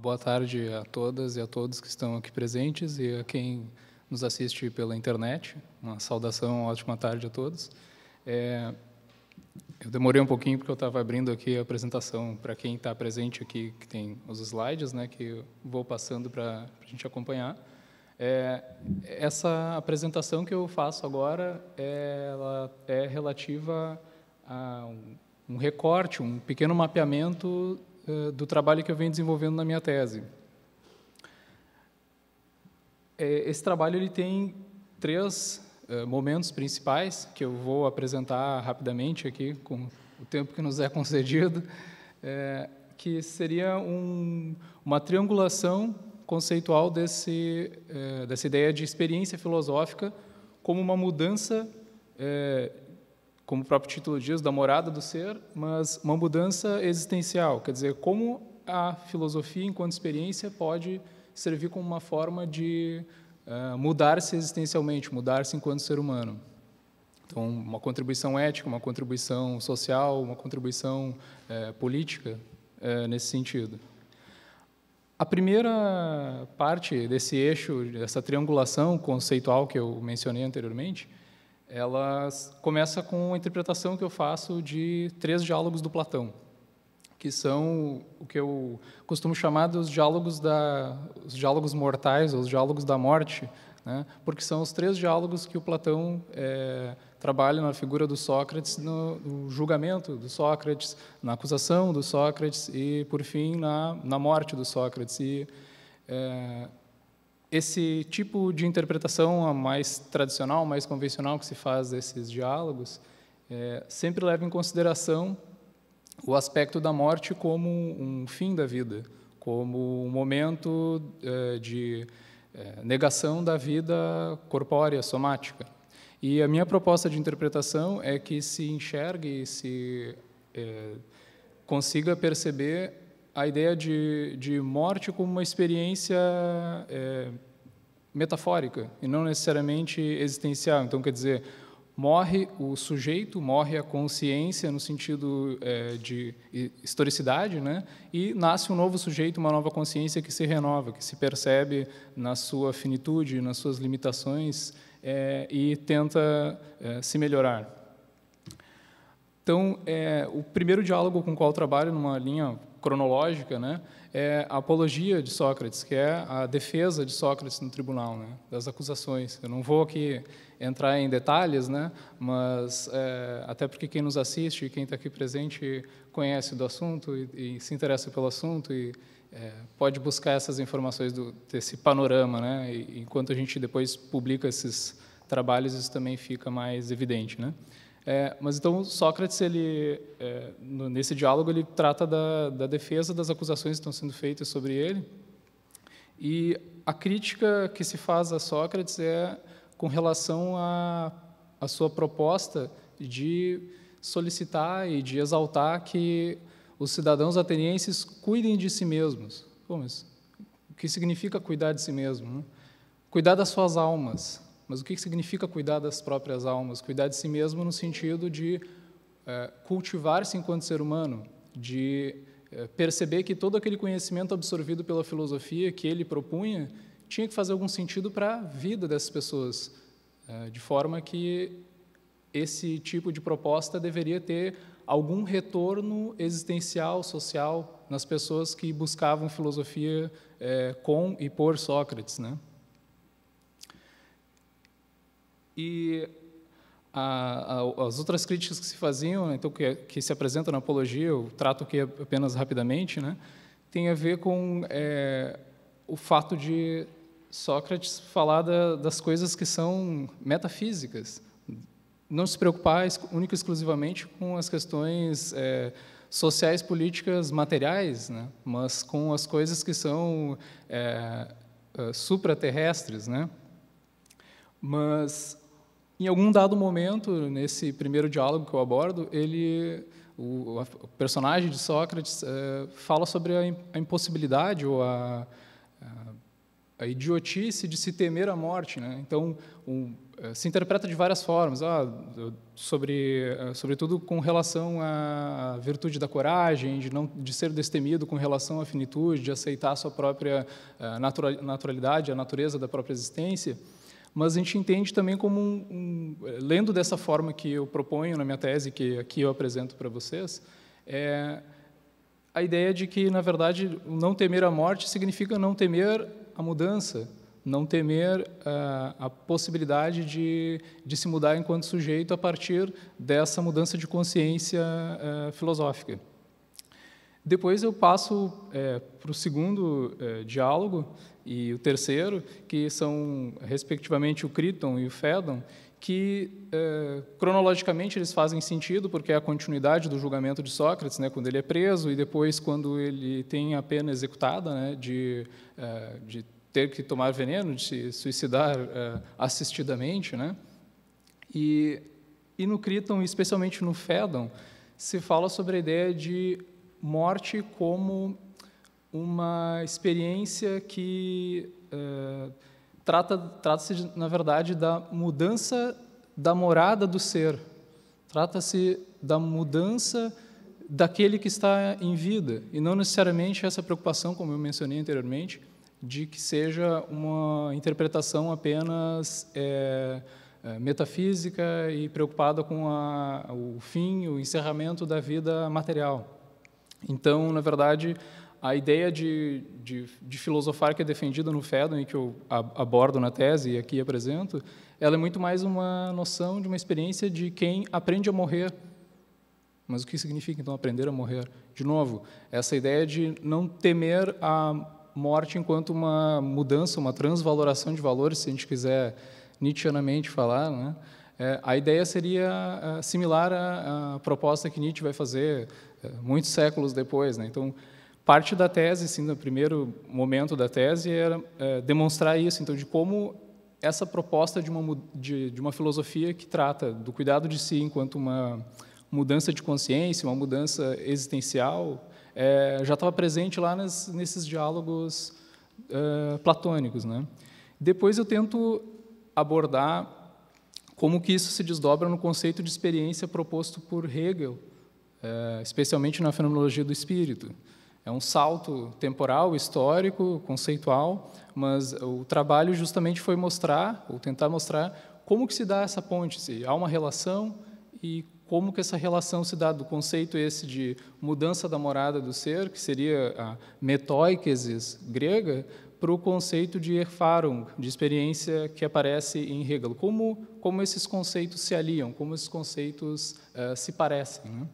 boa tarde a todas e a todos que estão aqui presentes e a quem nos assiste pela internet. Uma saudação, uma ótima tarde a todos. É, eu demorei um pouquinho porque eu estava abrindo aqui a apresentação para quem está presente aqui, que tem os slides, né, que eu vou passando para a gente acompanhar. É, essa apresentação que eu faço agora, é, ela é relativa a um, um recorte, um pequeno mapeamento eh, do trabalho que eu venho desenvolvendo na minha tese. É, esse trabalho ele tem três eh, momentos principais que eu vou apresentar rapidamente aqui com o tempo que nos é concedido, eh, que seria um, uma triangulação conceitual desse, dessa ideia de experiência filosófica como uma mudança como o próprio título diz, da morada do ser, mas uma mudança existencial, quer dizer, como a filosofia, enquanto experiência, pode servir como uma forma de uh, mudar-se existencialmente, mudar-se enquanto ser humano. Então, uma contribuição ética, uma contribuição social, uma contribuição uh, política uh, nesse sentido. A primeira parte desse eixo, dessa triangulação conceitual que eu mencionei anteriormente, ela começa com a interpretação que eu faço de três diálogos do Platão, que são o que eu costumo chamar dos diálogos da, os diálogos mortais, ou os diálogos da morte, né? porque são os três diálogos que o Platão é, trabalha na figura do Sócrates, no, no, julgamento do Sócrates, na acusação do Sócrates e, por fim, na, na morte do Sócrates. E, é, esse tipo de interpretação a mais tradicional, mais convencional que se faz desses diálogos, é, sempre leva em consideração o aspecto da morte como um fim da vida, como um momento é, de é, negação da vida corpórea, somática. E a minha proposta de interpretação é que se enxergue, se é, consiga perceber a ideia de, de morte como uma experiência é, metafórica e não necessariamente existencial. Então, quer dizer, morre o sujeito, morre a consciência no sentido é, de historicidade, né? e nasce um novo sujeito, uma nova consciência que se renova, que se percebe na sua finitude, nas suas limitações é, e tenta é, se melhorar. Então, é, o primeiro diálogo com o qual trabalho, numa linha cronológica, né, é a apologia de Sócrates, que é a defesa de Sócrates no tribunal, né, das acusações. Eu não vou aqui entrar em detalhes, né, mas é, até porque quem nos assiste, quem está aqui presente, conhece do assunto e, e se interessa pelo assunto e é, pode buscar essas informações do, desse panorama, né, e, enquanto a gente depois publica esses trabalhos, isso também fica mais evidente, né. É, mas então Sócrates, ele, é, nesse diálogo, ele trata da, da, defesa das acusações que estão sendo feitas sobre ele. E a crítica que se faz a Sócrates é com relação à a, a, sua proposta de solicitar e de exaltar que os cidadãos atenienses cuidem de si mesmos. Bom, mas o que significa cuidar de si mesmo? Né? Cuidar das suas almas, mas o que significa cuidar das próprias almas? Cuidar de si mesmo no sentido de é, cultivar-se enquanto ser humano, de é, perceber que todo aquele conhecimento absorvido pela filosofia que ele propunha tinha que fazer algum sentido para a vida dessas pessoas, é, de forma que esse tipo de proposta deveria ter algum retorno existencial, social nas pessoas que buscavam filosofia com e por Sócrates, né? E a, a, as outras críticas que se faziam, né, então que, que se apresentam na apologia, eu trato aqui apenas rapidamente, né, tem a ver com é, o fato de Sócrates falar da, das coisas que são metafísicas, não se preocupar única e exclusivamente com as questões é, sociais, políticas, materiais, né, mas com as coisas que são é, é supraterrestres, né. Mas em algum dado momento, nesse primeiro diálogo que eu abordo, ele, o, o personagem de Sócrates é, fala sobre a, impossibilidade ou a, a, a, idiotice de se temer a morte. Né? Então, um, eh, se interpreta de várias formas, ah, sobre, eh, sobretudo com relação à virtude da coragem, de, não, de ser destemido com relação à finitude, de aceitar a sua própria naturalidade, a natureza da própria existência mas a gente entende também como um, um, eh, lendo dessa forma que eu proponho na minha tese que aqui eu apresento para vocês, é a ideia de que na verdade não temer a morte significa não temer a mudança, não temer a, ah, a possibilidade de, de se mudar enquanto sujeito a partir dessa mudança de consciência ah, filosófica. Depois eu passo é, para o segundo é, diálogo e o terceiro, que são, respectivamente, o Criton e o Fédon, que é, cronologicamente eles fazem sentido porque é a continuidade do julgamento de Sócrates, né, quando ele é preso e depois quando ele tem a pena executada, né, de, é, de ter que tomar veneno, de se suicidar é, assistidamente, né, e e no Criton, especialmente no Fédon, se fala sobre a ideia de morte como uma experiência que é, trata trata-se na verdade da mudança da morada do ser, trata-se da mudança daquele que está em vida e não necessariamente essa preocupação, como eu mencionei anteriormente, de que seja uma interpretação apenas é, metafísica e preocupada com a, o fim, o encerramento da vida material. Então, na verdade, a ideia de, de, de, filosofar que é defendida no Fedon e que eu abordo na tese e aqui apresento, ela é muito mais uma noção de uma experiência de quem aprende a morrer. Mas o que significa, então, aprender a morrer? De novo, essa ideia de não temer a morte enquanto uma mudança, uma transvaloração de valores, se a gente quiser nietzscheanamente falar, né? É, a ideia seria é, similar à, à proposta que Nietzsche vai fazer muitos séculos depois. Né? Então, parte da tese, sim, no primeiro momento da tese, era é, demonstrar isso, então, de como essa proposta de uma, de, de, uma filosofia que trata do cuidado de si enquanto uma mudança de consciência, uma mudança existencial, é, já estava presente lá nas, nesses diálogos é, platônicos. Né? Depois eu tento abordar como que isso se desdobra no conceito de experiência proposto por Hegel, eh, especialmente na fenomenologia do espírito. É um salto temporal, histórico, conceitual, mas o trabalho justamente foi mostrar, ou tentar mostrar, como que se dá essa ponte, se há uma relação e como que essa relação se dá do conceito esse de mudança da morada do ser, que seria a metoikesis grega, para o conceito de erfahrung de experiência que aparece em Hegel. Como, como esses conceitos se aliam, como esses conceitos uh, se parecem. Né?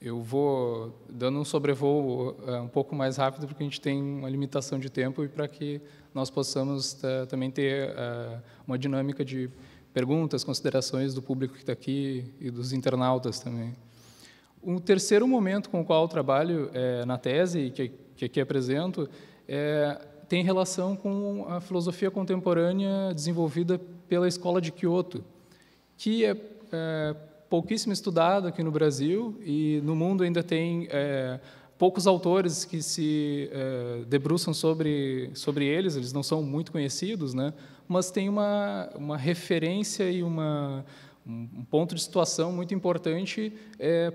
Eu vou dando um sobrevoo eh, um pouco mais rápido, porque a gente tem uma limitação de tempo e para que nós possamos eh, também ter eh, uma dinâmica de perguntas, considerações do público que está aqui e dos internautas também. Um terceiro momento com o qual eu trabalho é, na tese, que, que aqui apresento, é, tem relação com a filosofia contemporânea desenvolvida pela Escola de Kyoto, que é, é pouquíssimo estudado aqui no Brasil e no mundo ainda tem é, poucos autores que se é, debruçam sobre, sobre eles, eles não são muito conhecidos, né? mas tem uma, uma referência e uma, um ponto de situação muito importante, é,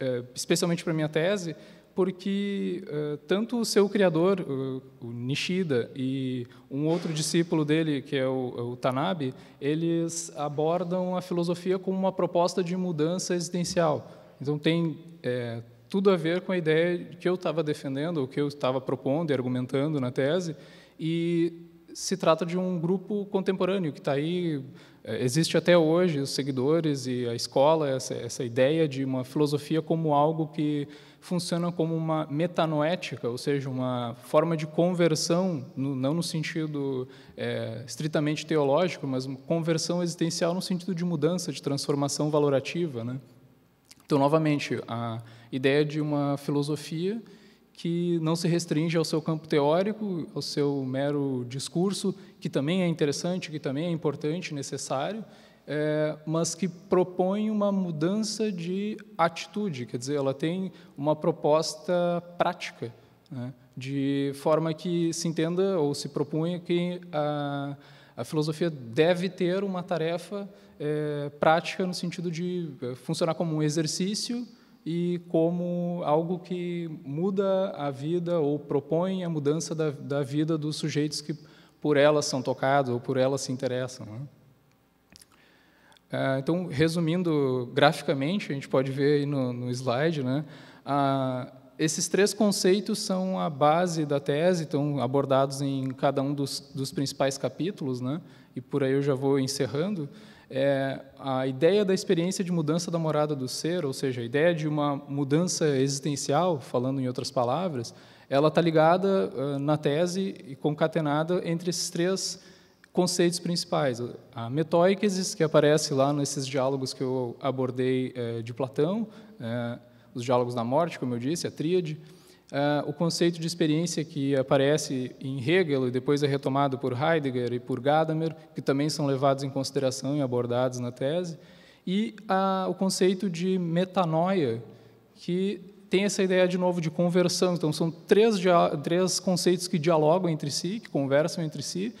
é especialmente para a minha tese, porque uh, tanto o seu criador, uh, o Nishida, e um outro discípulo dele, que é o, o, Tanabe, eles abordam a filosofia como uma proposta de mudança existencial. Então, tem é, tudo a ver com a ideia que eu estava defendendo, o que eu estava propondo e argumentando na tese, e se trata de um grupo contemporâneo que está aí, eh, existe até hoje os seguidores e a escola, essa, essa ideia de uma filosofia como algo que funciona como uma metanoética, ou seja, uma forma de conversão, no, não no sentido é, estritamente teológico, mas uma conversão existencial no sentido de mudança, de transformação valorativa. Né? Então, novamente, a ideia de uma filosofia que não se restringe ao seu campo teórico, ao seu mero discurso, que também é interessante, que também é importante, necessário, é, mas que propõe uma mudança de atitude, quer dizer, ela tem uma proposta prática, né, de forma que se entenda ou se propunha que a, a filosofia deve ter uma tarefa é, prática no sentido de é, funcionar como um exercício e como algo que muda a vida ou propõe a mudança da, da vida dos sujeitos que por ela são tocados ou por ela se interessam. Né? Ah, então, resumindo graficamente, a gente pode ver aí no, no slide, né? Ah, esses três conceitos são a base da tese, estão abordados em cada um dos, dos principais capítulos, né? e por aí eu já vou encerrando é a ideia da experiência de mudança da morada do ser, ou seja, a ideia de uma mudança existencial, falando em outras palavras, ela está ligada uh, na tese e concatenada entre esses três conceitos principais. A metóiquesis, que aparece lá nesses diálogos que eu abordei uh, de Platão, uh, os diálogos da morte, como eu disse, a tríade, uh, o conceito de experiência que aparece em Hegel e depois é retomado por Heidegger e por Gadamer, que também são levados em consideração e abordados na tese, e uh, o conceito de metanoia, que tem essa ideia de novo de conversão. Então, são três, três conceitos que dialogam entre si, que conversam entre si,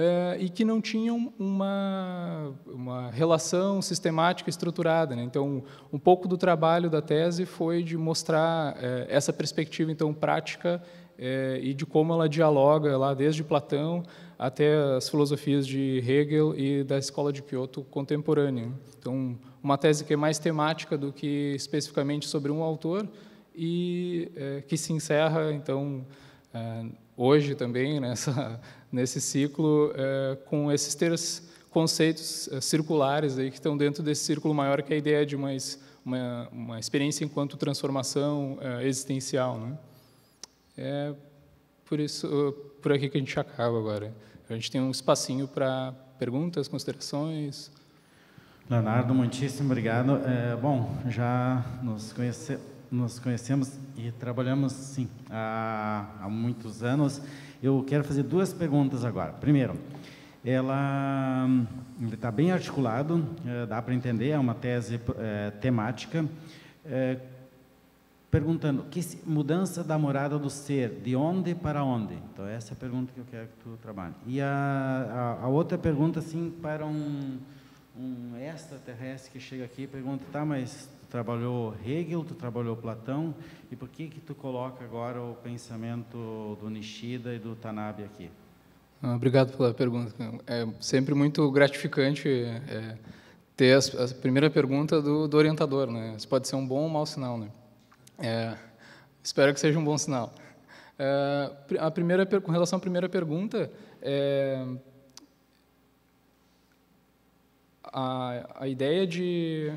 eh, e que não tinham uma, uma relação sistemática estruturada. Né? Então, um pouco do trabalho da tese foi de mostrar eh, essa perspectiva então prática eh, e de como ela dialoga lá desde Platão até as filosofias de Hegel e da escola de Kyoto contemporânea. Então, uma tese que é mais temática do que especificamente sobre um autor e que se encerra então hoje também nessa, né, nesse ciclo é, com esses três conceitos é, circulares aí que estão dentro desse círculo maior que é a ideia de uma, uma, uma experiência enquanto transformação é, existencial. Né? É por isso é, por aqui que a gente acaba agora. A gente tem um espacinho para perguntas, considerações. Leonardo, muitíssimo obrigado. É, bom, já nos conhecemos nos conhecemos e trabalhamos, sim, há, há muitos anos. Eu quero fazer duas perguntas agora. Primeiro, ela está bem articulado, é, dá para entender, é uma tese é, temática. É, perguntando, que se, mudança da morada do ser, de onde para onde? Então, essa é a pergunta que eu quero que tu trabalhe. E a, a, a outra pergunta, assim, para um, um extraterrestre que chega aqui e pergunta, tá, mas trabalhou Hegel, tu trabalhou Platão, e por que que tu coloca agora o pensamento do Nishida e do Tanabe aqui? Ah, obrigado pela pergunta. É sempre muito gratificante é, ter as, a primeira pergunta do, do, orientador, né? Isso pode ser um bom ou um mau sinal, né? É, espero que seja um bom sinal. É, a primeira, com relação à primeira pergunta, é, a, a ideia de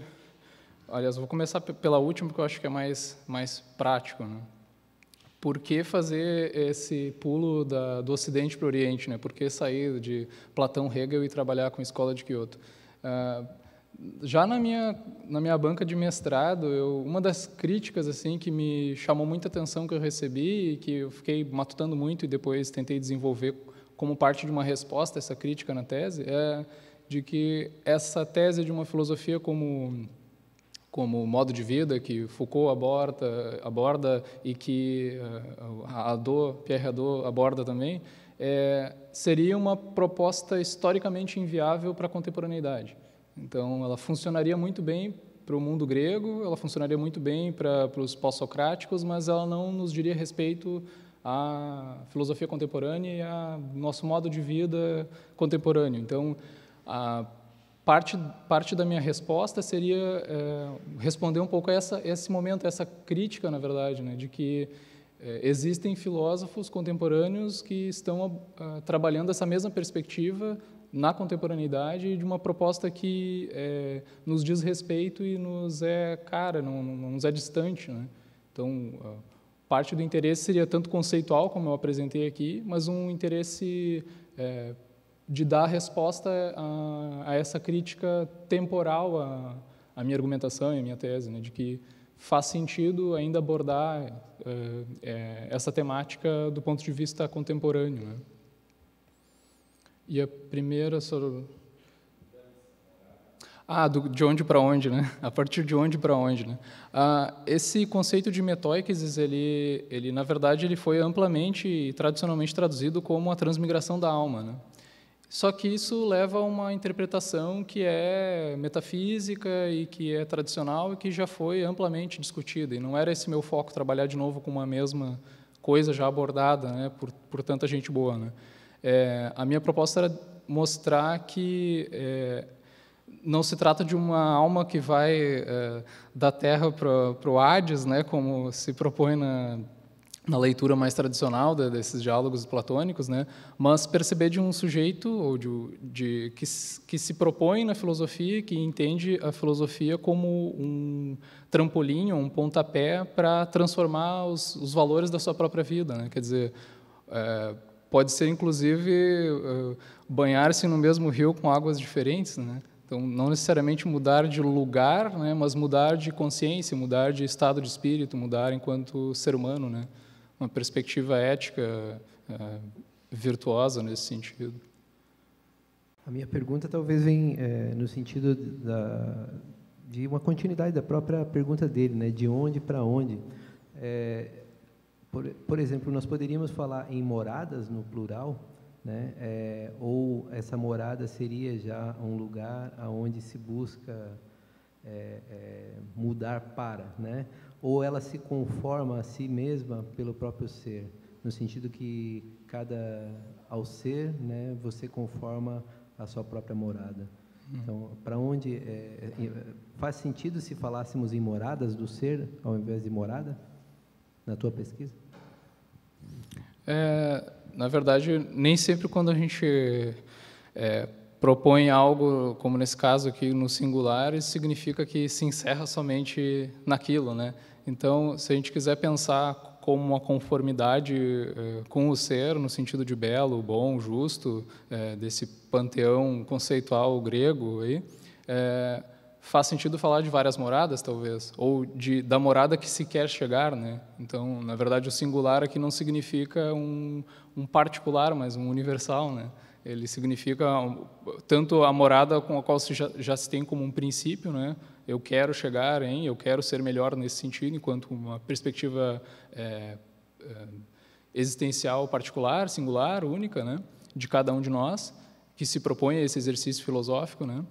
aliás, vou começar pela última, porque eu acho que é mais, mais prático. Né? Por que fazer esse pulo da, do Ocidente para o Oriente? Né? Por que sair de Platão Hegel e trabalhar com a escola de Kyoto? Ah, já na minha, na minha banca de mestrado, eu, uma das críticas assim que me chamou muita atenção que eu recebi e que eu fiquei matutando muito e depois tentei desenvolver como parte de uma resposta a essa crítica na tese, é de que essa tese de uma filosofia como como modo de vida que Foucault aborda, aborda e que uh, Pierre Hadot aborda também, é, seria uma proposta historicamente inviável para a contemporaneidade. Então, ela funcionaria muito bem para o mundo grego, ela funcionaria muito bem para, para os pós-socráticos, mas ela não nos diria respeito à filosofia contemporânea e ao nosso modo de vida contemporâneo. Então, a parte, parte da minha resposta seria é, responder um pouco a essa, esse momento, essa crítica, na verdade, né, de que é, existem filósofos contemporâneos que estão ah, trabalhando essa mesma perspectiva na contemporaneidade de uma proposta que é, nos diz respeito e nos é cara, não, não nos é distante. Né? Então, ah, parte do interesse seria tanto conceitual, como eu apresentei aqui, mas um interesse é, de dar resposta a, ah, a essa crítica temporal à, à, minha argumentação e à minha tese, né, de que faz sentido ainda abordar é, essa temática do ponto de vista contemporâneo. Né? E a primeira sobre... Ah, do, de onde para onde, né? A partir de onde para onde, né? Ah, esse conceito de metóiques, ele, ele, na verdade, ele foi amplamente e tradicionalmente traduzido como a transmigração da alma, né? Só que isso leva a uma interpretação que é metafísica e que é tradicional e que já foi amplamente discutida. E não era esse meu foco trabalhar de novo com uma mesma coisa já abordada né, por, por tanta gente boa. Né? É, a minha proposta era mostrar que é, não se trata de uma alma que vai é, da Terra para o Hades, né, como se propõe na na leitura mais tradicional de, desses diálogos platônicos, né, mas perceber de um sujeito ou de, de que, que, se propõe na filosofia, que entende a filosofia como um trampolim, um pontapé para transformar os, os, valores da sua própria vida, né, quer dizer, é, pode ser inclusive é, banhar-se no mesmo rio com águas diferentes, né, então, não necessariamente mudar de lugar, né, mas mudar de consciência, mudar de estado de espírito, mudar enquanto ser humano, né? uma perspectiva ética é, virtuosa nesse sentido. A minha pergunta talvez vem é, eh, no sentido da, de uma continuidade da própria pergunta dele, né? De onde para onde? É, por, por, exemplo, nós poderíamos falar em moradas no plural, né? É, ou essa morada seria já um lugar aonde se busca mudar para, né? ou ela se conforma a si mesma pelo próprio ser, no sentido que cada ao ser, né, você conforma a sua própria morada. Hum. Então, para onde é, é, é, faz sentido se falássemos em moradas do ser ao invés de morada na tua pesquisa? É, na verdade, nem sempre quando a gente é, propõe algo, como nesse caso aqui no singular, isso significa que se encerra somente naquilo, né? Então, se a gente quiser pensar como uma conformidade eh, com o ser, no sentido de belo, bom, justo, eh, desse panteão conceitual grego, aí, eh, faz sentido falar de várias moradas, talvez, ou de, da morada que se quer chegar. Né? Então, na verdade, o singular aqui não significa um, um particular, mas um universal. Né? Ele significa tanto a morada com a qual se já, já se tem como um princípio, né? Eu quero chegar em, eu quero ser melhor nesse sentido, enquanto uma perspectiva é, é, existencial particular, singular, única, né? De cada um de nós que se propõe a esse exercício filosófico, né?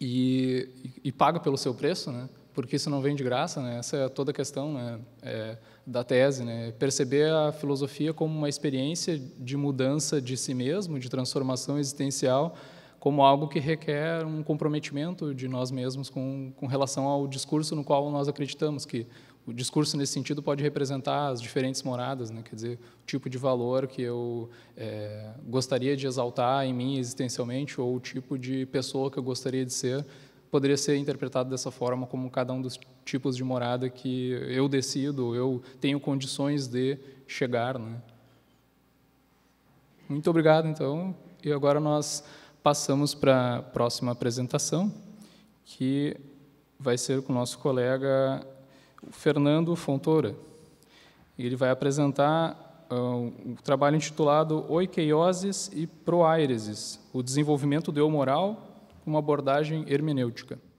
E, e, e paga pelo seu preço, né? Porque isso não vem de graça, né? Essa é toda a questão, né? É, da tese, né? perceber a filosofia como uma experiência de mudança de si mesmo, de transformação existencial, como algo que requer um comprometimento de nós mesmos com, com relação ao discurso no qual nós acreditamos, que o discurso nesse sentido pode representar as diferentes moradas, né? quer dizer, o tipo de valor que eu é, gostaria de exaltar em mim existencialmente ou o tipo de pessoa que eu gostaria de ser, poderia ser interpretado dessa forma como cada um dos tipos de morada que eu decido, eu tenho condições de chegar. Né? Muito obrigado, então. E agora nós passamos para a próxima apresentação, que vai ser com o nosso colega Fernando Fontoura. Ele vai apresentar ah, o um trabalho intitulado Oikeioses e Proaireses, o desenvolvimento de eu moral, uma abordagem hermenêutica.